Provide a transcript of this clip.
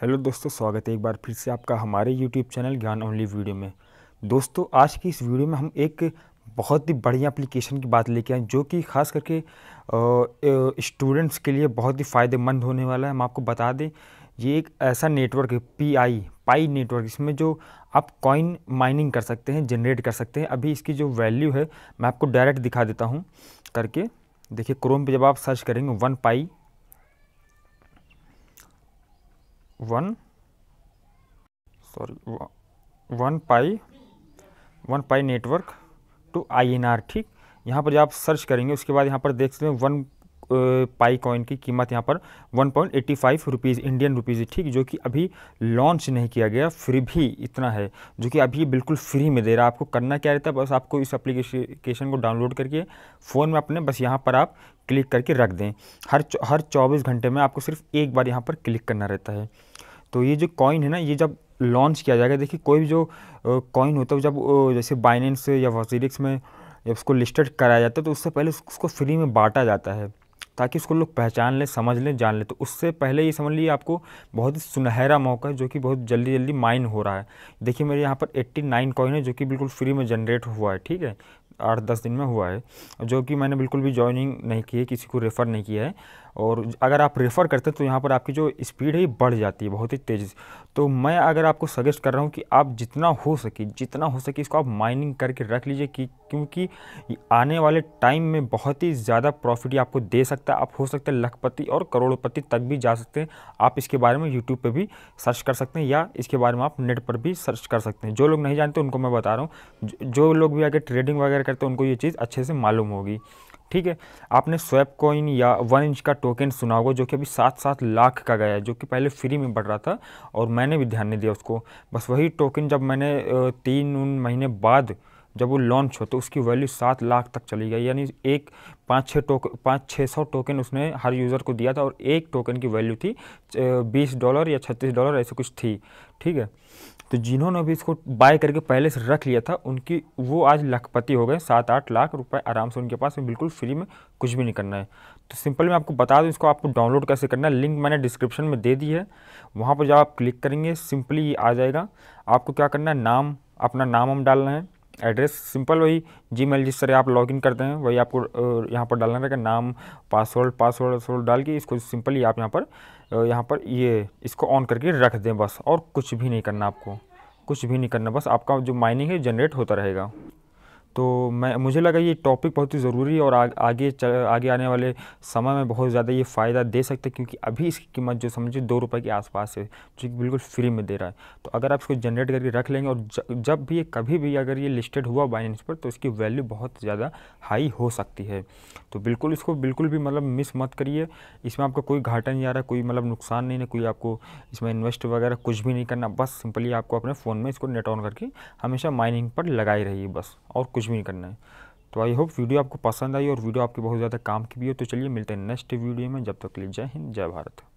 hello दोस्तों स्वागत है एक बार फिर से आपका हमारे यूट्यूब चैनल ज्ञान ओनली वीडियो में दोस्तों आज की इस वीडियो में हम एक बहुत ही बढ़िया एप्लीकेशन की बात लेके आए जो कि खास करके स्टूडेंट्स के लिए बहुत ही फ़ायदेमंद होने वाला है हम आपको बता दें ये एक ऐसा नेटवर्क है पी आई पाई नेटवर्क इसमें जो आप कॉइन माइनिंग कर सकते हैं जनरेट कर सकते हैं अभी इसकी जो वैल्यू है मैं आपको डायरेक्ट दिखा देता हूँ करके देखिए क्रोम पे जब आप सर्च करेंगे one pi one sorry one pi one pi network to I N R ठीक यहाँ पर जब आप सर्च करेंगे उसके बाद यहाँ पर देख सकते हैं वन पाई कॉइन की कीमत यहाँ पर 1.85 पॉइंट रुपीज़ इंडियन रुपीज़ ठीक जो कि अभी लॉन्च नहीं किया गया फ्री भी इतना है जो कि अभी बिल्कुल फ्री में दे रहा है आपको करना क्या रहता है बस आपको इस एप्लीकेशन को डाउनलोड करके फ़ोन में अपने बस यहाँ पर आप क्लिक करके रख दें हर हर 24 घंटे में आपको सिर्फ एक बार यहाँ पर क्लिक करना रहता है तो ये जो कॉइन है ना ये जब लॉन्च किया जाएगा देखिए कोई भी जो कॉइन होता है जब जैसे बाइनेंस या वजीरिक्स में जब उसको लिस्टेड कराया जाता है तो उससे पहले उसको फ्री में बांटा जाता है ताकि उसको लोग पहचान लें समझ लें जान लें तो उससे पहले ये समझ लीजिए आपको बहुत ही सुनहरा मौका है जो कि बहुत जल्दी जल्दी माइन हो रहा है देखिए मेरे यहाँ पर 89 कॉइन है जो कि बिल्कुल फ्री में जनरेट हुआ है ठीक है आठ दस दिन में हुआ है जो कि मैंने बिल्कुल भी ज्वाइनिंग नहीं की है किसी को रेफ़र नहीं किया है और अगर आप रेफ़र करते हैं तो यहाँ पर आपकी जो स्पीड है ये बढ़ जाती है बहुत ही तेज़ी से तो मैं अगर आपको सजेस्ट कर रहा हूँ कि आप जितना हो सके जितना हो सके इसको आप माइनिंग करके रख लीजिए कि क्योंकि आने वाले टाइम में बहुत ही ज़्यादा प्रॉफिट आपको दे सकता है आप हो सकता है लखपति और करोड़पति तक भी जा सकते हैं आप इसके बारे में यूट्यूब पर भी सर्च कर सकते हैं या इसके बारे में आप नेट पर भी सर्च कर सकते हैं जो लोग नहीं जानते उनको मैं बता रहा हूँ जो लोग भी आगे ट्रेडिंग वगैरह करते हैं उनको ये चीज़ अच्छे से मालूम होगी ठीक है आपने स्वैप कॉइन या वन इंच का टोकन सुना होगा जो कि अभी सात सात लाख का गया है जो कि पहले फ्री में बढ़ रहा था और मैंने भी ध्यान नहीं दिया उसको बस वही टोकन जब मैंने तीन उन महीने बाद जब वो लॉन्च हो तो उसकी वैल्यू सात लाख तक चली गई यानी एक पाँच छः टोकन पाँच छः सौ टोकन उसने हर यूज़र को दिया था और एक टोकन की वैल्यू थी बीस डॉलर या छत्तीस डॉलर ऐसे कुछ थी ठीक है तो जिन्होंने अभी इसको बाय करके पहले से रख लिया था उनकी वो आज लखपति हो गए सात आठ लाख रुपए आराम से उनके पास में बिल्कुल फ्री में कुछ भी नहीं करना है तो सिंपल मैं आपको बता दूँ इसको आपको डाउनलोड कैसे करना है लिंक मैंने डिस्क्रिप्शन में दे दी है वहाँ पर जब आप क्लिक करेंगे सिंपली आ जाएगा आपको क्या करना है नाम अपना नाम हम डालना है एड्रेस सिंपल वही जी मेल जिस तरह आप लॉगिन करते हैं वही आपको यहाँ पर डालना रहेगा नाम पासवर्ड पासवर्ड वासवर्ड डाल के इसको सिंपली आप यहाँ पर यहाँ पर ये इसको ऑन करके रख दें बस और कुछ भी नहीं करना आपको कुछ भी नहीं करना बस आपका जो माइनिंग है जनरेट होता रहेगा तो मैं मुझे लगा ये टॉपिक बहुत ही ज़रूरी है और आ, आगे चल, आगे आने वाले समय में बहुत ज़्यादा ये फ़ायदा दे सकता है क्योंकि अभी इसकी कीमत जो समझिए दो रुपये के आसपास है जो कि बिल्कुल फ्री में दे रहा है तो अगर आप इसको जनरेट करके रख लेंगे और ज, जब भी ये कभी भी अगर ये लिस्टेड हुआ बाइनेंस पर तो इसकी वैल्यू बहुत ज़्यादा हाई हो सकती है तो बिल्कुल इसको बिल्कुल भी मतलब मिस मत करिए इसमें आपका कोई घाटा नहीं आ रहा कोई मतलब नुकसान नहीं है कोई आपको इसमें इन्वेस्ट वगैरह कुछ भी नहीं करना बस सिंपली आपको अपने फ़ोन में इसको नेट ऑन करके हमेशा माइनिंग पर लगाई रहिए बस और कुछ कुछ भी नहीं करना है तो आई होप वीडियो आपको पसंद आई और वीडियो आपके बहुत ज़्यादा काम की भी हो तो चलिए मिलते हैं नेक्स्ट वीडियो में जब तक के लिए जय हिंद जय भारत